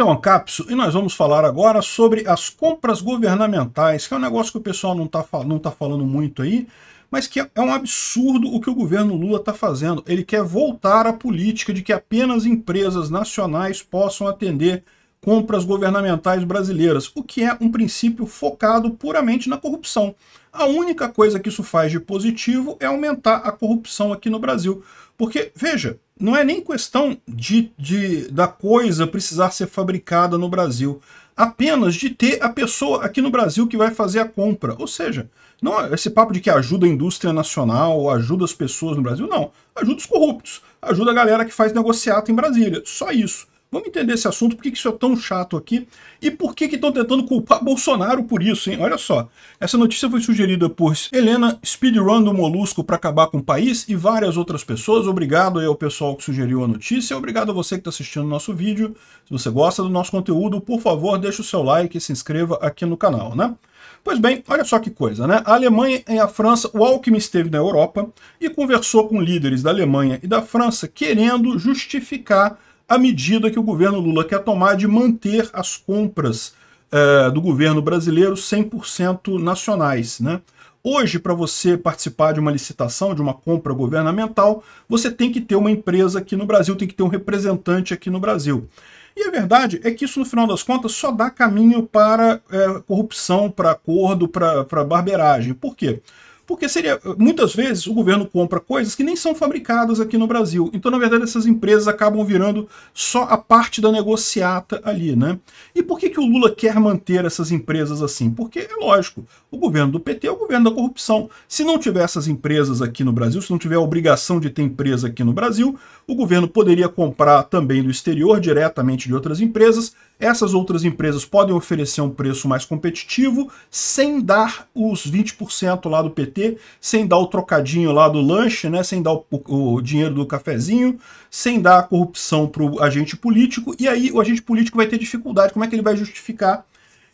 Então, é o Ancapso e nós vamos falar agora sobre as compras governamentais, que é um negócio que o pessoal não está não tá falando muito aí, mas que é, é um absurdo o que o governo Lula está fazendo. Ele quer voltar à política de que apenas empresas nacionais possam atender compras governamentais brasileiras, o que é um princípio focado puramente na corrupção. A única coisa que isso faz de positivo é aumentar a corrupção aqui no Brasil. Porque, veja, não é nem questão de, de da coisa precisar ser fabricada no Brasil, apenas de ter a pessoa aqui no Brasil que vai fazer a compra. Ou seja, não é esse papo de que ajuda a indústria nacional, ajuda as pessoas no Brasil, não. Ajuda os corruptos, ajuda a galera que faz negociato em Brasília. Só isso. Vamos entender esse assunto, por que isso é tão chato aqui e por que estão tentando culpar Bolsonaro por isso, hein? Olha só, essa notícia foi sugerida por Helena Speedrun do Molusco para acabar com o país e várias outras pessoas. Obrigado aí ao pessoal que sugeriu a notícia, obrigado a você que está assistindo o nosso vídeo. Se você gosta do nosso conteúdo, por favor, deixe o seu like e se inscreva aqui no canal, né? Pois bem, olha só que coisa, né? A Alemanha e a França, o Alckmin esteve na Europa e conversou com líderes da Alemanha e da França querendo justificar a medida que o governo Lula quer tomar de manter as compras eh, do governo brasileiro 100% nacionais. Né? Hoje, para você participar de uma licitação, de uma compra governamental, você tem que ter uma empresa aqui no Brasil, tem que ter um representante aqui no Brasil. E a verdade é que isso, no final das contas, só dá caminho para é, corrupção, para acordo, para barbeiragem. Por quê? Porque seria. Muitas vezes o governo compra coisas que nem são fabricadas aqui no Brasil. Então, na verdade, essas empresas acabam virando só a parte da negociata ali, né? E por que, que o Lula quer manter essas empresas assim? Porque, é lógico, o governo do PT é o governo da corrupção. Se não tiver essas empresas aqui no Brasil, se não tiver a obrigação de ter empresa aqui no Brasil, o governo poderia comprar também do exterior, diretamente de outras empresas. Essas outras empresas podem oferecer um preço mais competitivo, sem dar os 20% lá do PT sem dar o trocadinho lá do lanche, né, sem dar o, o dinheiro do cafezinho, sem dar a corrupção para o agente político, e aí o agente político vai ter dificuldade. Como é que ele vai justificar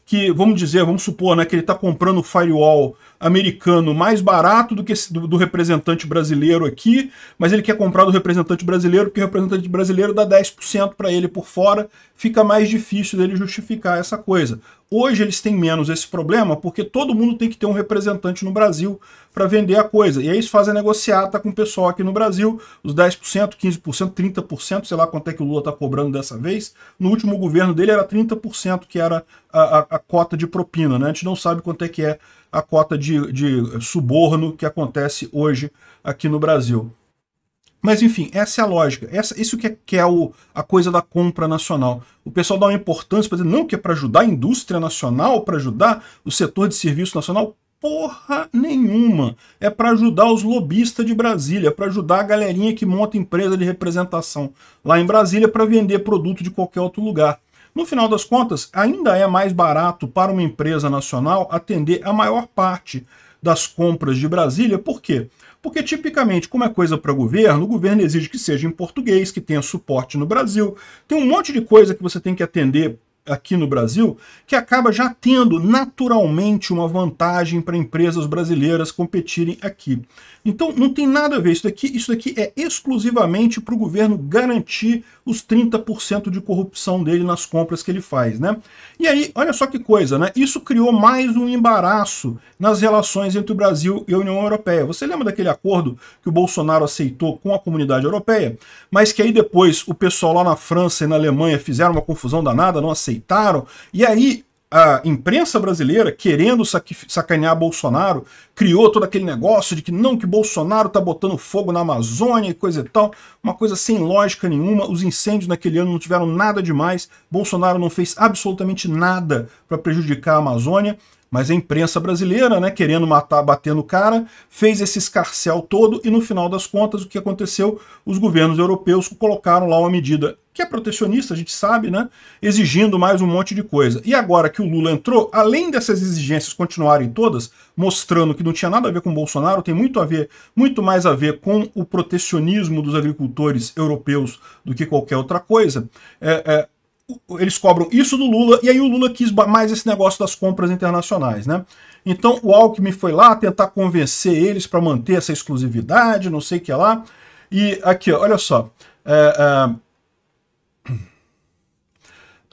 que, vamos dizer, vamos supor, né, que ele está comprando firewall americano mais barato do que esse, do, do, representante brasileiro aqui, mas ele quer comprar do representante brasileiro, porque o representante brasileiro dá 10% para ele por fora, fica mais difícil dele justificar essa coisa. Hoje eles têm menos esse problema porque todo mundo tem que ter um representante no Brasil para vender a coisa. E aí eles fazem a negociata com o pessoal aqui no Brasil, os 10%, 15%, 30%, sei lá quanto é que o Lula está cobrando dessa vez. No último governo dele era 30% que era a, a, a, cota de propina. Né? A gente não sabe quanto é que é a cota de, de suborno que acontece hoje aqui no Brasil. Mas enfim, essa é a lógica. Essa, isso que é, que é o, a coisa da compra nacional. O pessoal dá uma importância para dizer, não, que é para ajudar a indústria nacional, para ajudar o setor de serviço nacional. Porra nenhuma. É para ajudar os lobistas de Brasília, é para ajudar a galerinha que monta empresa de representação lá em Brasília para vender produto de qualquer outro lugar. No final das contas, ainda é mais barato para uma empresa nacional atender a maior parte das compras de Brasília. Por quê? Porque, tipicamente, como é coisa para governo, o governo exige que seja em português, que tenha suporte no Brasil. Tem um monte de coisa que você tem que atender aqui no Brasil, que acaba já tendo naturalmente uma vantagem para empresas brasileiras competirem aqui. Então não tem nada a ver isso daqui, isso daqui é exclusivamente para o governo garantir os 30% de corrupção dele nas compras que ele faz, né? E aí, olha só que coisa, né? Isso criou mais um embaraço nas relações entre o Brasil e a União Europeia. Você lembra daquele acordo que o Bolsonaro aceitou com a comunidade europeia, mas que aí depois o pessoal lá na França e na Alemanha fizeram uma confusão danada, não aceitaram aceitaram. E aí a imprensa brasileira, querendo sacanear Bolsonaro, criou todo aquele negócio de que não, que Bolsonaro tá botando fogo na Amazônia e coisa e tal, uma coisa sem lógica nenhuma, os incêndios naquele ano não tiveram nada demais, Bolsonaro não fez absolutamente nada para prejudicar a Amazônia, mas a imprensa brasileira, né, querendo matar, bater no cara, fez esse escarcel todo e no final das contas o que aconteceu? Os governos europeus colocaram lá uma medida que é protecionista, a gente sabe, né? Exigindo mais um monte de coisa. E agora que o Lula entrou, além dessas exigências continuarem todas, mostrando que não tinha nada a ver com o Bolsonaro, tem muito a ver, muito mais a ver com o protecionismo dos agricultores europeus do que qualquer outra coisa. É, é, eles cobram isso do Lula, e aí o Lula quis mais esse negócio das compras internacionais, né? Então o Alckmin foi lá tentar convencer eles para manter essa exclusividade, não sei o que lá. E aqui, olha só. É, é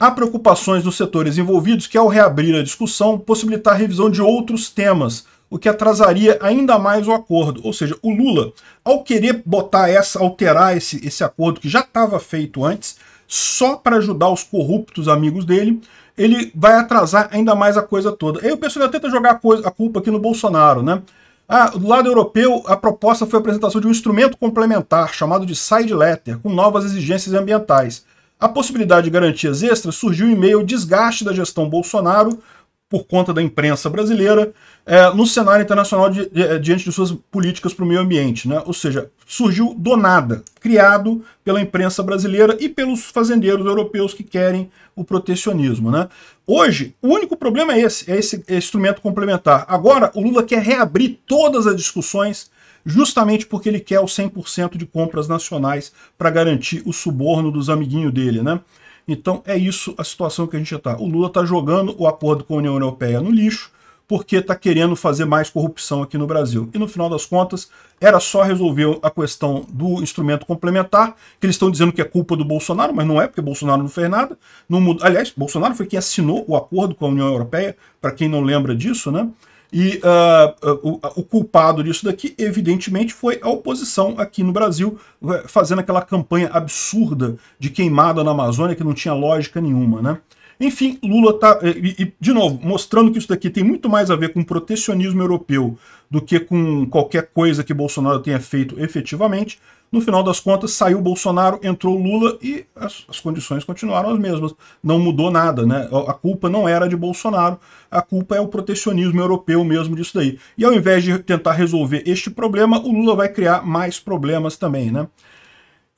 Há preocupações dos setores envolvidos que, ao reabrir a discussão, possibilitar a revisão de outros temas, o que atrasaria ainda mais o acordo. Ou seja, o Lula, ao querer botar essa, alterar esse, esse acordo que já estava feito antes, só para ajudar os corruptos amigos dele, ele vai atrasar ainda mais a coisa toda. Aí o pessoal tenta jogar a, coisa, a culpa aqui no Bolsonaro, né? Ah, do lado europeu, a proposta foi a apresentação de um instrumento complementar, chamado de side letter, com novas exigências ambientais. A possibilidade de garantias extras surgiu em meio ao desgaste da gestão Bolsonaro por conta da imprensa brasileira é, no cenário internacional de, de, eh, diante de suas políticas para o meio ambiente. Né? Ou seja, surgiu do nada, criado pela imprensa brasileira e pelos fazendeiros europeus que querem o protecionismo. Né? Hoje, o único problema é esse, é esse é instrumento complementar. Agora, o Lula quer reabrir todas as discussões justamente porque ele quer o 100% de compras nacionais para garantir o suborno dos amiguinhos dele, né? Então é isso a situação que a gente está. O Lula está jogando o acordo com a União Europeia no lixo, porque está querendo fazer mais corrupção aqui no Brasil. E no final das contas, era só resolver a questão do instrumento complementar, que eles estão dizendo que é culpa do Bolsonaro, mas não é, porque Bolsonaro não fez nada. Não Aliás, Bolsonaro foi quem assinou o acordo com a União Europeia, para quem não lembra disso, né? E uh, o, ah, o, culpado disso daqui, evidentemente, foi a oposição aqui no Brasil, eh, fazendo aquela campanha absurda de queimada na Amazônia que não tinha lógica nenhuma, né? Enfim, Lula tá. E, e, de novo, mostrando que isso daqui tem muito mais a ver com protecionismo europeu do que com qualquer coisa que Bolsonaro tenha feito efetivamente. No final das contas, saiu Bolsonaro, entrou Lula e as, as condições continuaram as mesmas. Não mudou nada, né? A culpa não era de Bolsonaro, a culpa é o protecionismo europeu mesmo disso daí. E ao invés de tentar resolver este problema, o Lula vai criar mais problemas também, né?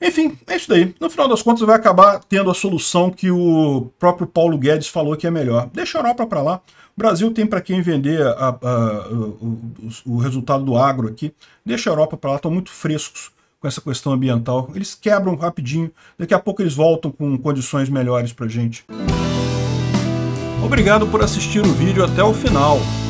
Enfim, é isso daí. No final das contas, vai acabar tendo a solução que o próprio Paulo Guedes falou que é melhor. Deixa a Europa para lá. O Brasil tem para quem vender a, a, o, o, resultado do agro aqui. Deixa a Europa para lá, estão muito frescos com essa questão ambiental. Eles quebram rapidinho, daqui a pouco eles voltam com condições melhores para gente. Obrigado por assistir o vídeo até o final.